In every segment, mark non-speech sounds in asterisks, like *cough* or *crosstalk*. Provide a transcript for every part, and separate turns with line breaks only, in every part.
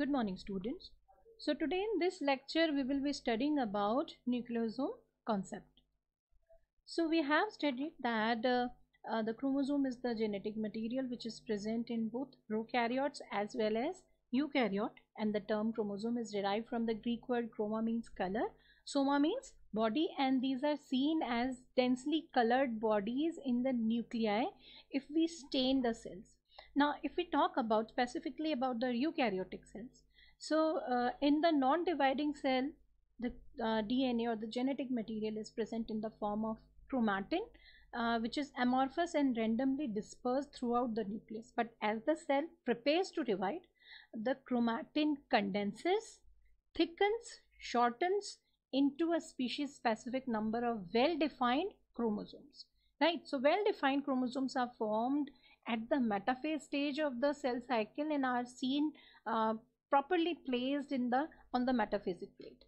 Good morning students. So today in this lecture we will be studying about nucleosome concept. So we have studied that uh, uh, the chromosome is the genetic material which is present in both prokaryotes as well as eukaryote and the term chromosome is derived from the Greek word chroma means color, soma means body and these are seen as densely colored bodies in the nuclei if we stain the cells. Now, if we talk about specifically about the eukaryotic cells, so uh, in the non-dividing cell, the uh, DNA or the genetic material is present in the form of chromatin, uh, which is amorphous and randomly dispersed throughout the nucleus. But as the cell prepares to divide, the chromatin condenses, thickens, shortens into a species-specific number of well-defined chromosomes. Right, so well-defined chromosomes are formed at the metaphase stage of the cell cycle and are seen uh, properly placed in the on the metaphysic plate.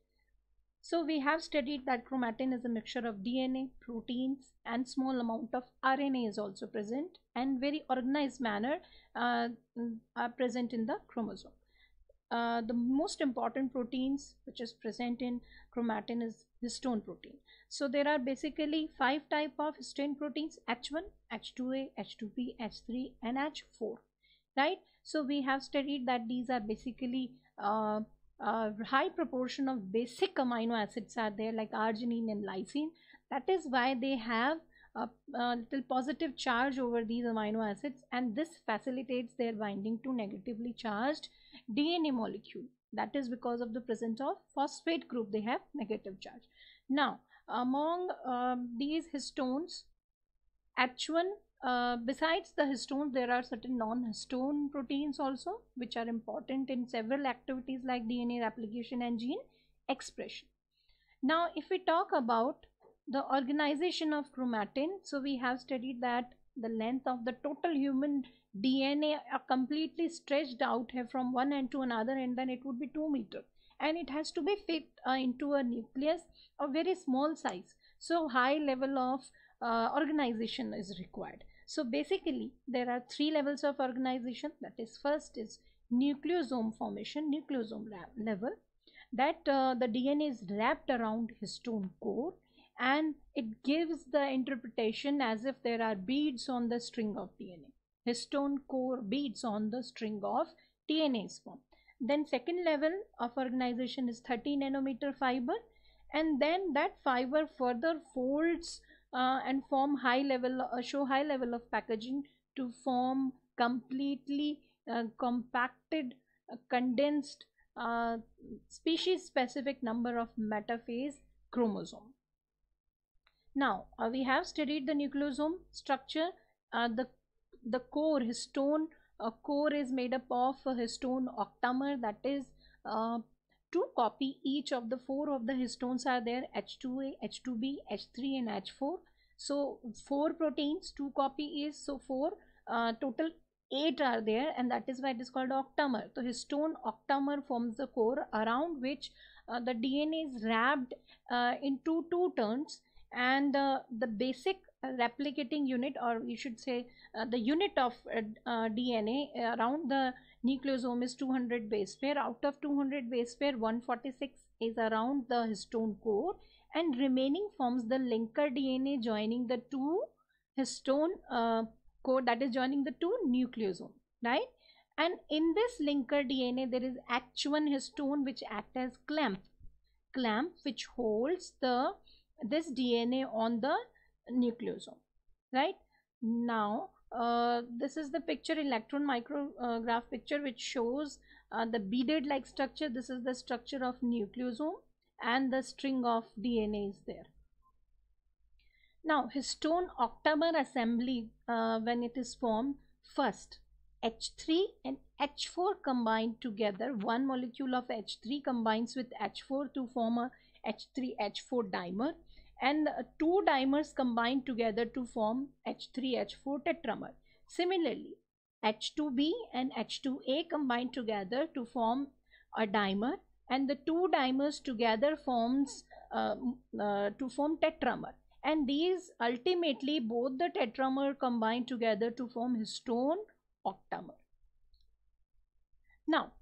So we have studied that chromatin is a mixture of DNA, proteins and small amount of RNA is also present and very organized manner uh, mm, are present in the chromosome. Uh, the most important proteins which is present in chromatin is histone protein. So there are basically five type of strain proteins H1, H2A, H2B, H3 and H4 right. So we have studied that these are basically uh, high proportion of basic amino acids are there like arginine and lysine that is why they have a, a, little positive charge over these amino acids and this facilitates their binding to negatively charged DNA molecule that is because of the presence of phosphate group they have negative charge now among um, these histones, h uh, besides the histones, there are certain non-histone proteins also, which are important in several activities like DNA replication and gene expression. Now, if we talk about the organization of chromatin, so we have studied that the length of the total human DNA are completely stretched out here from one end to another and then it would be 2 meters and it has to be fit uh, into a nucleus of very small size so high level of uh, organization is required so basically there are three levels of organization that is first is nucleosome formation nucleosome level that uh, the dna is wrapped around histone core and it gives the interpretation as if there are beads on the string of dna histone core beads on the string of dna is formed then second level of organization is 30 nanometer fiber and then that fiber further folds uh, and form high level uh, show high level of packaging to form completely uh, compacted uh, condensed uh, species specific number of metaphase chromosome now uh, we have studied the nucleosome structure the the core histone a core is made up of a histone octamer that is uh, two copy each of the four of the histones are there H2A, H2B, H3 and H4. So four proteins, two copy is so four uh, total eight are there and that is why it is called octamer. So histone octamer forms the core around which uh, the DNA is wrapped uh, into two turns and uh, the basic replicating unit or you should say uh, the unit of uh, uh, DNA around the nucleosome is 200 base pair. Out of 200 base pair, 146 is around the histone core and remaining forms the linker DNA joining the two histone uh, core that is joining the two nucleosome, right? And in this linker DNA, there actin histone which act as clamp, clamp which holds the this DNA on the nucleosome, right? Now, uh, this is the picture electron micrograph uh, picture which shows uh, the beaded like structure this is the structure of nucleosome and the string of DNA is there now histone octamer assembly uh, when it is formed first H3 and H4 combine together one molecule of H3 combines with H4 to form a H3H4 dimer and two dimers combine together to form H3H4 tetramer. Similarly, H2B and H2A combine together to form a dimer and the two dimers together forms uh, uh, to form tetramer and these ultimately both the tetramer combine together to form histone octamer. Now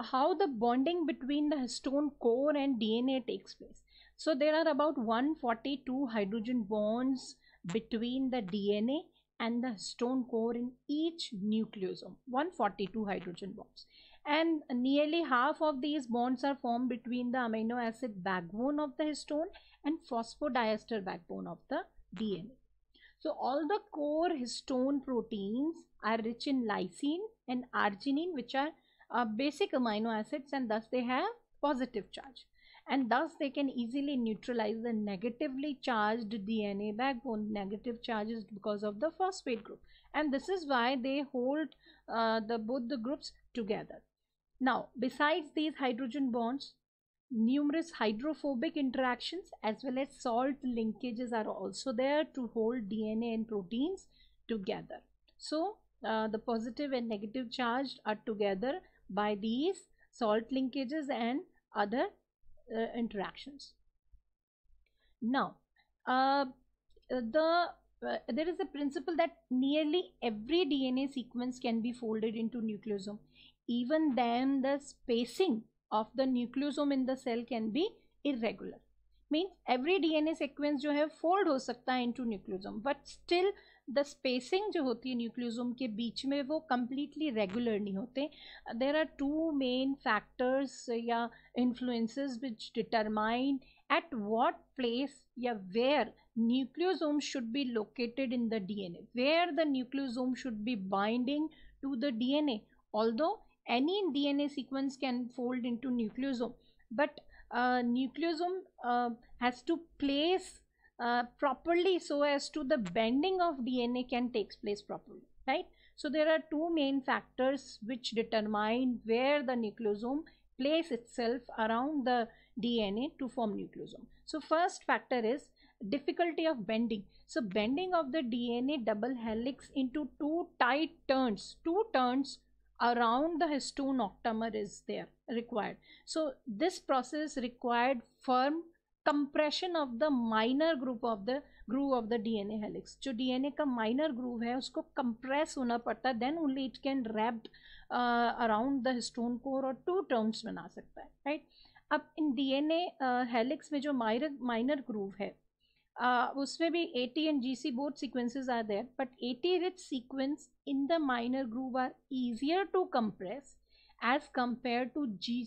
how the bonding between the histone core and DNA takes place. So there are about 142 hydrogen bonds between the DNA and the stone core in each nucleosome 142 hydrogen bonds and nearly half of these bonds are formed between the amino acid backbone of the histone and phosphodiester backbone of the DNA. So all the core histone proteins are rich in lysine and arginine which are uh, basic amino acids and thus they have positive charge and thus they can easily neutralize the negatively charged DNA backbone. Negative charges because of the phosphate group and this is why they hold uh, the both the groups together. Now besides these hydrogen bonds numerous hydrophobic interactions as well as salt linkages are also there to hold DNA and proteins together. So uh, the positive and negative charged are together by these salt linkages and other uh, interactions. Now, uh, the uh, there is a principle that nearly every DNA sequence can be folded into nucleosome. Even then, the spacing of the nucleosome in the cell can be irregular. Means every DNA sequence जो है fold हो सकता है into nucleosome, but still the spacing जो होती है nucleosome के बीच में वो कम्प्लीटली रेगुलर नहीं होते there are two main factors या influences which determine at what place या where nucleosome should be located in the D N A where the nucleosome should be binding to the D N A all any D N A sequence can fold into nucleosome but nucleosome has to place Uh, properly so as to the bending of DNA can takes place properly, right? So there are two main factors which determine where the nucleosome place itself around the DNA to form nucleosome. So first factor is difficulty of bending. So bending of the DNA double helix into two tight turns, two turns around the histone octamer is there required. So this process required firm compression of the minor group of the groove of the DNA helix जो DNA का minor groove है उसको compress होना पड़ता है then only it can wrapped around the histone core और two terms बना सकता है राइट right? अब इन डीएनए हेलिक्स uh, में जो माइनर माइनर ग्रूव है uh, उसमें भी A T and G C board sequences are there but A T rich sequence in the minor groove are easier to compress as compared to G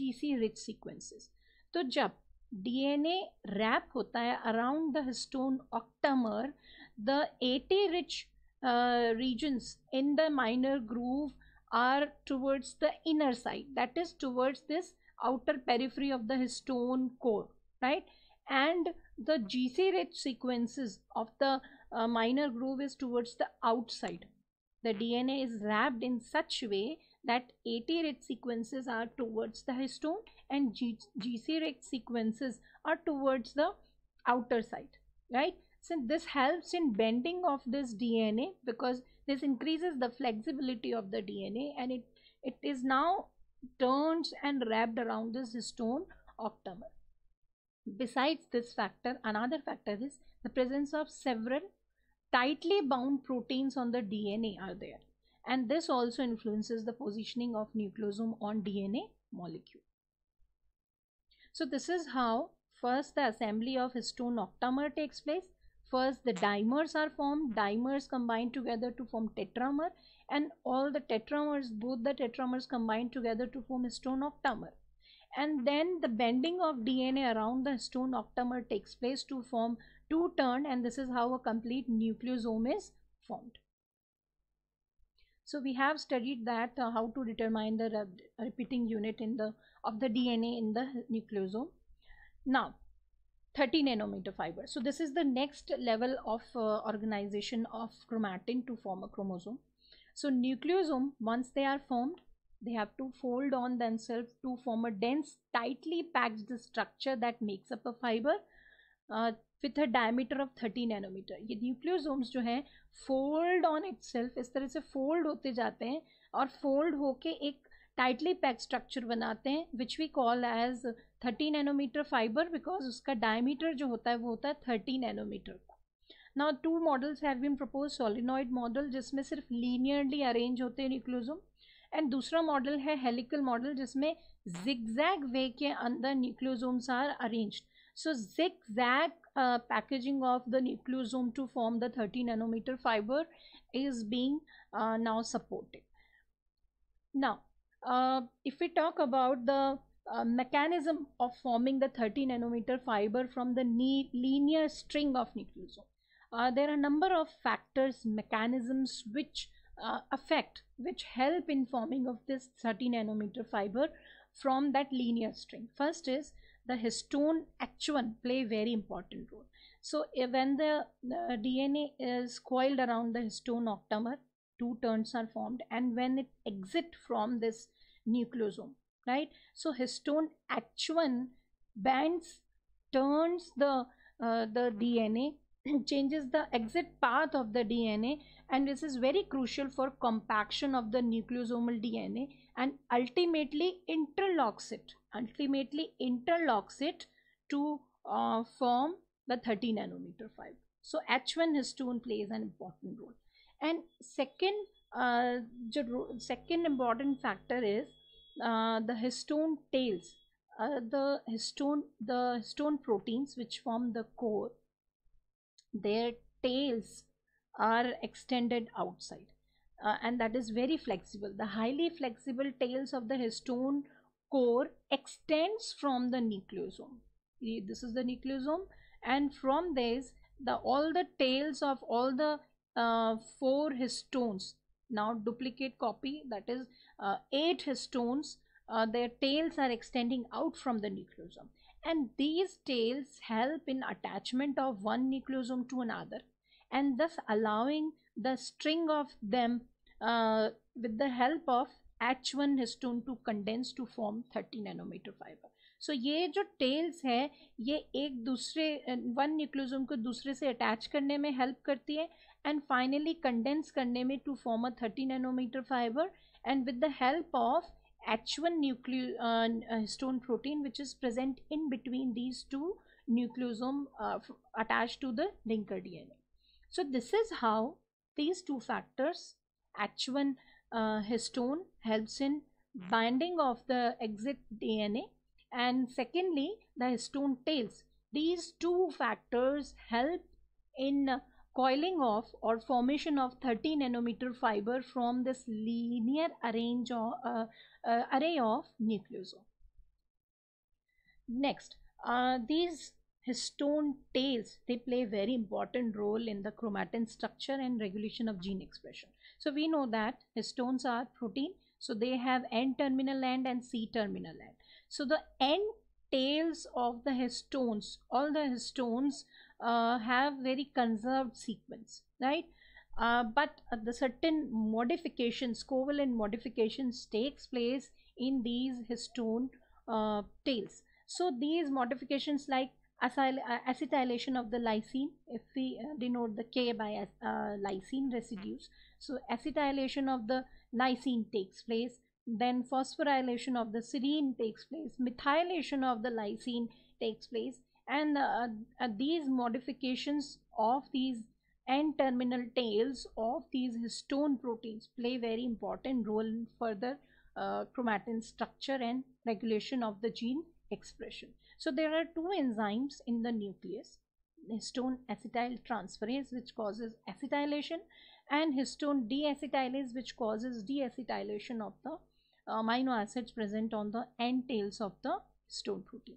G C rich sequences तो जब DNA wrap around the histone octamer. the AT rich uh, regions in the minor groove are towards the inner side that is towards this outer periphery of the histone core right and the GC rich sequences of the uh, minor groove is towards the outside the DNA is wrapped in such way that AT-rect sequences are towards the histone and G GC-rect sequences are towards the outer side, right? So this helps in bending of this DNA because this increases the flexibility of the DNA and it, it is now turned and wrapped around this histone octamer. Besides this factor, another factor is the presence of several tightly bound proteins on the DNA are there and this also influences the positioning of nucleosome on DNA molecule. So this is how first the assembly of histone octamer takes place. First the dimers are formed, dimers combine together to form tetramer and all the tetramers, both the tetramers combine together to form histone octamer. And then the bending of DNA around the histone octamer takes place to form two turn and this is how a complete nucleosome is formed. So we have studied that uh, how to determine the rep repeating unit in the of the DNA in the nucleosome. Now 30 nanometer fiber. So this is the next level of uh, organization of chromatin to form a chromosome. So nucleosome once they are formed they have to fold on themselves to form a dense tightly packed structure that makes up a fiber with a diameter of thirty nanometer ये nucleosomes जो हैं fold on it इस तरह से fold होते जाते हैं और फोल्ड होके एक टाइटली पैक स्ट्रक्चर बनाते हैं which we call as thirty nanometer fibre because उसका डायमीटर जो होता है वो होता है थर्टी नैनोमीटर का ना two models have been propose solenoid model जिसमें सिर्फ लीनियरली अरेंज होते हैं न्यूक्लियोजोम एंड दूसरा मॉडल है हेलिकल मॉडल जिसमें जिग्जैग वे के अंदर nucleosomes are arranged So zigzag uh, packaging of the nucleosome to form the 30 nanometer fiber is being uh, now supported. Now, uh, if we talk about the uh, mechanism of forming the 30 nanometer fiber from the linear string of nucleosome, uh, there are a number of factors, mechanisms which uh, affect, which help in forming of this 30 nanometer fiber from that linear string. First is the histone actin play very important role. So eh, when the, DNA is coiled around the histone octamer, two turns are formed and when it exit from this nucleosome, right? So histone actin bends, turns the, uh, the DNA, *clears throat* changes the exit path of the DNA and this is very crucial for compaction of the nucleosomal DNA and ultimately interlocks it ultimately interlocks it to uh, form the 30 nanometer fiber. So H1 histone plays an important role. And second, uh, second important factor is uh, the histone tails. Uh, the histone the histone proteins which form the core, their tails are extended outside, uh, and that is very flexible. The highly flexible tails of the histone core extends from the nucleosome. This is the nucleosome and from this the all the tails of all the uh, four histones now duplicate copy that is uh, eight histones uh, their tails are extending out from the nucleosome and these tails help in attachment of one nucleosome to another and thus allowing the string of them uh, with the help of H1 histone to condense to form 30 nanometer fiber. So, ये जो tails है, ये एक दूसरे one nucleosome को दूसरे से attach करने में help करती and finally condense करने to form a 30 nanometer fiber and with the help of H1 nucleo, histone uh, uh, protein which is present in between these two nucleosome uh, attached to the linker DNA. So, this is how these two factors H1 uh, histone helps in hmm. binding of the exit DNA and secondly the histone tails. These two factors help in coiling off or formation of 30 nanometer fiber from this linear arrange uh, uh, array of nucleosome. Next, uh, these histone tails they play very important role in the chromatin structure and regulation of gene expression so we know that histones are protein so they have n terminal end and c terminal end so the end tails of the histones all the histones uh, have very conserved sequence right uh, but uh, the certain modifications covalent modifications takes place in these histone uh, tails so these modifications like uh, acetylation of the lysine if we uh, denote the K by uh, lysine residues. So acetylation of the lysine takes place then phosphorylation of the serine takes place methylation of the lysine takes place and uh, uh, these modifications of these n terminal tails of these histone proteins play very important role in further uh, chromatin structure and regulation of the gene expression. So there are two enzymes in the nucleus, histone acetyl transferase which causes acetylation and histone deacetylase which causes deacetylation of the amino acids present on the end tails of the histone protein.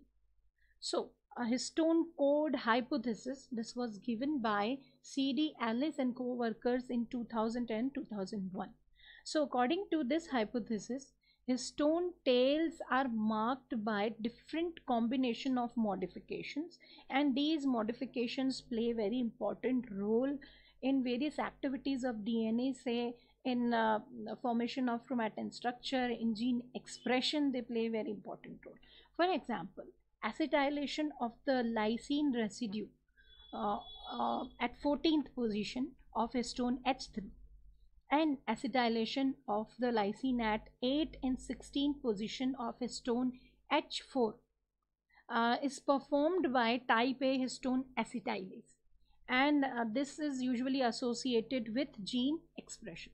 So a histone code hypothesis this was given by CD Alice and co-workers in 2000 and 2001. So according to this hypothesis his stone tails are marked by different combination of modifications and these modifications play very important role in various activities of DNA say in uh, formation of chromatin structure, in gene expression they play very important role. For example, acetylation of the lysine residue uh, uh, at 14th position of histone H3 and acetylation of the lysine at 8 and 16 position of histone H4 uh, is performed by type A histone acetylase and uh, this is usually associated with gene expression.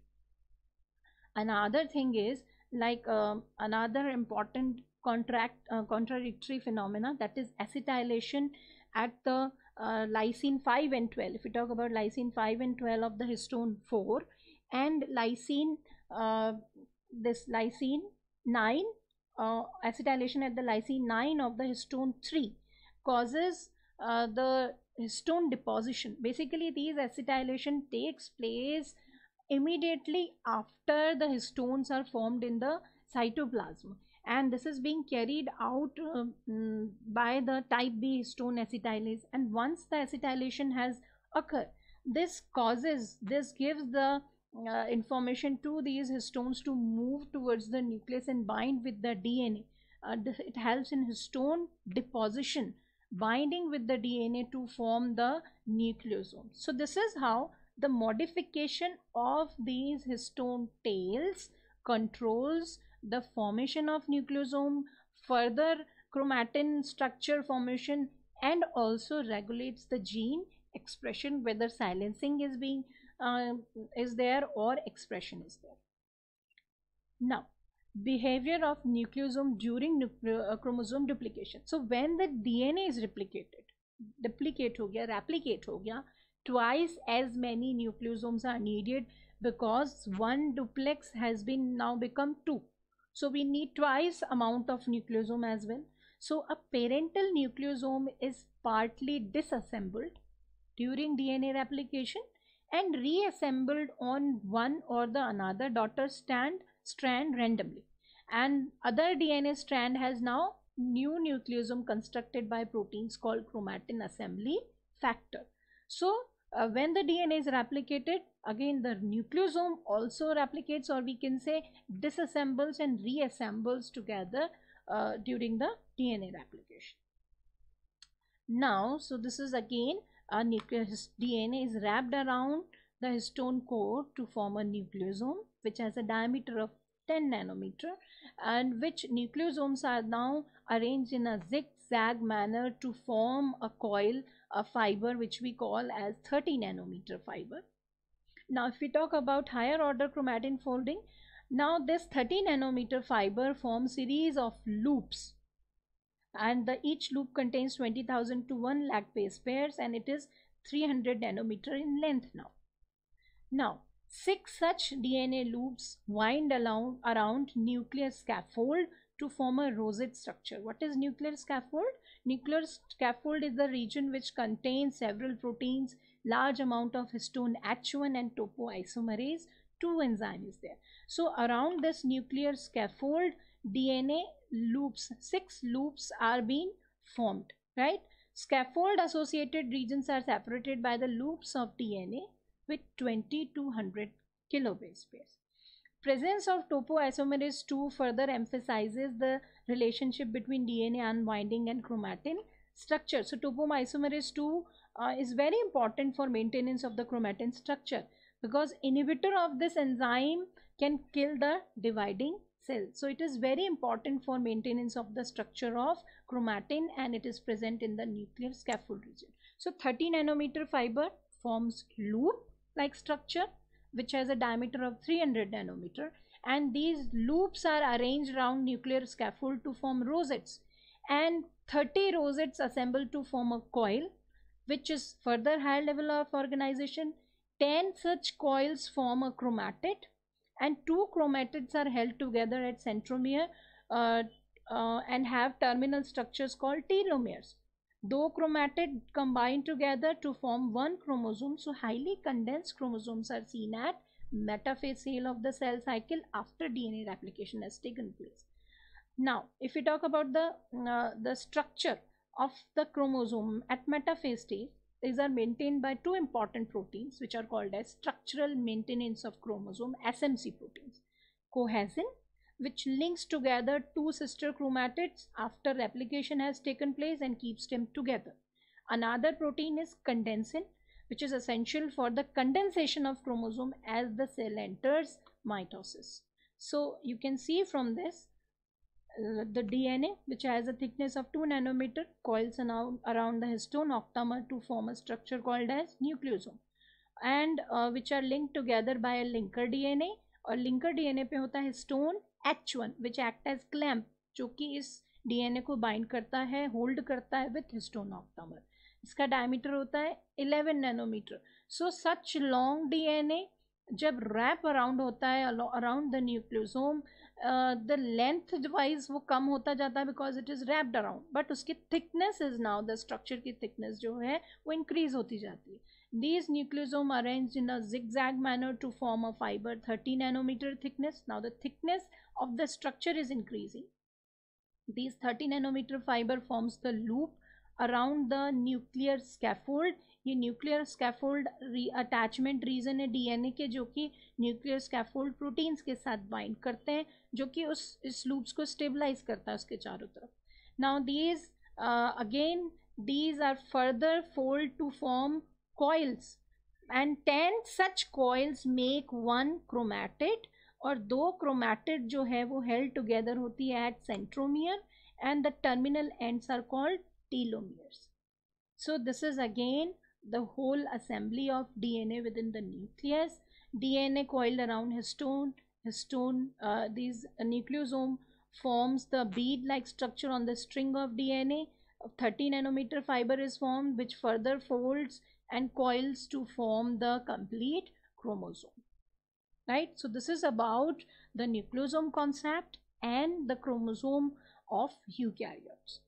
Another thing is like um, another important contract uh, contradictory phenomena that is acetylation at the uh, lysine 5 and 12 if we talk about lysine 5 and 12 of the histone 4 and lysine uh, this lysine 9 uh, acetylation at the lysine 9 of the histone 3 causes uh, the histone deposition basically these acetylation takes place immediately after the histones are formed in the cytoplasm and this is being carried out uh, by the type B histone acetylase and once the acetylation has occurred this causes this gives the uh, information to these histones to move towards the nucleus and bind with the DNA. Uh, it helps in histone deposition, binding with the DNA to form the nucleosome. So this is how the modification of these histone tails controls the formation of nucleosome, further chromatin structure formation and also regulates the gene expression whether silencing is being uh, is there or expression is there. Now, behavior of nucleosome during nucle uh, chromosome duplication. So when the DNA is replicated, duplicate ho gaya, replicate ho gaya, twice as many nucleosomes are needed because one duplex has been now become two. So we need twice amount of nucleosome as well. So a parental nucleosome is partly disassembled during DNA replication and reassembled on one or the another daughter strand, strand randomly. And other DNA strand has now new nucleosome constructed by proteins called chromatin assembly factor. So uh, when the DNA is replicated, again the nucleosome also replicates or we can say disassembles and reassembles together uh, during the DNA replication. Now, so this is again a nucleus DNA is wrapped around the histone core to form a nucleosome which has a diameter of 10 nanometer and which nucleosomes are now arranged in a zigzag manner to form a coil a fiber which we call as 30 nanometer fiber now if we talk about higher order chromatin folding now this 30 nanometer fiber forms series of loops and the each loop contains 20,000 to 1 lakh base pairs and it is 300 nanometer in length now. Now six such DNA loops wind along, around nuclear scaffold to form a rosette structure. What is nuclear scaffold? Nuclear scaffold is the region which contains several proteins, large amount of histone h and and topoisomerase 2 enzymes there. So around this nuclear scaffold DNA loops, six loops are being formed, right? Scaffold associated regions are separated by the loops of DNA with 2200 kilobase pairs. Presence of topoisomerase 2 further emphasizes the relationship between DNA unwinding and chromatin structure. So topoisomerase 2 uh, is very important for maintenance of the chromatin structure because inhibitor of this enzyme can kill the dividing cell. So it is very important for maintenance of the structure of chromatin and it is present in the nuclear scaffold region. So 30 nanometer fiber forms loop like structure which has a diameter of 300 nanometer and these loops are arranged around nuclear scaffold to form rosettes and 30 rosettes assemble to form a coil which is further higher level of organization 10 such coils form a chromatid and two chromatids are held together at centromere uh, uh, and have terminal structures called telomeres. Though chromatid combine together to form one chromosome, so highly condensed chromosomes are seen at metaphase sale of the cell cycle after DNA replication has taken place. Now, if we talk about the, uh, the structure of the chromosome at metaphase stage, these are maintained by two important proteins which are called as structural maintenance of chromosome SMC proteins. Cohesin which links together two sister chromatids after replication has taken place and keeps them together. Another protein is condensin which is essential for the condensation of chromosome as the cell enters mitosis. So you can see from this the DNA which has a thickness of 2 nanometer coils around the histone octamer to form a structure called as nucleosome and uh, which are linked together by a linker DNA और linker DNA पे होता है stone H one which act as clamp जो कि इस DNA को bind करता है होल्ड करता है विथ हिस्टोन ऑक्टामर इसका डायमीटर होता है 11 nanometer so such long DNA जब रैप अराउंड होता है around the nucleosome the length wise वो कम होता जाता है because it is wrapped around but उसकी thickness is now the structure की थिकनेस जो है वो इंक्रीज होती जाती है these nucleosome arrange in a zigzag manner to form a fibre thirty nanometer thickness now the thickness of the structure is increasing these thirty nanometer fibre forms the loop around the nuclear scaffold ये nuclear scaffold re attachment region है DNA के जो कि nuclear scaffold proteins के साथ bind करते हैं जो कि उस इस लूप्स को स्टेबलाइज करता है उसके चारों तरफ now these again these are further fold to form coils and ten such coils make one chromatid और दो क्रोमैटिड जो है वो हेल्ड टुगेदर होती है at centromere and the terminal ends are called telomeres So this is again the whole assembly of DNA within the nucleus. DNA coiled around histone. Histone, uh, these uh, nucleosome forms the bead-like structure on the string of DNA. 30 nanometer fiber is formed which further folds and coils to form the complete chromosome. Right. So this is about the nucleosome concept and the chromosome of eukaryotes.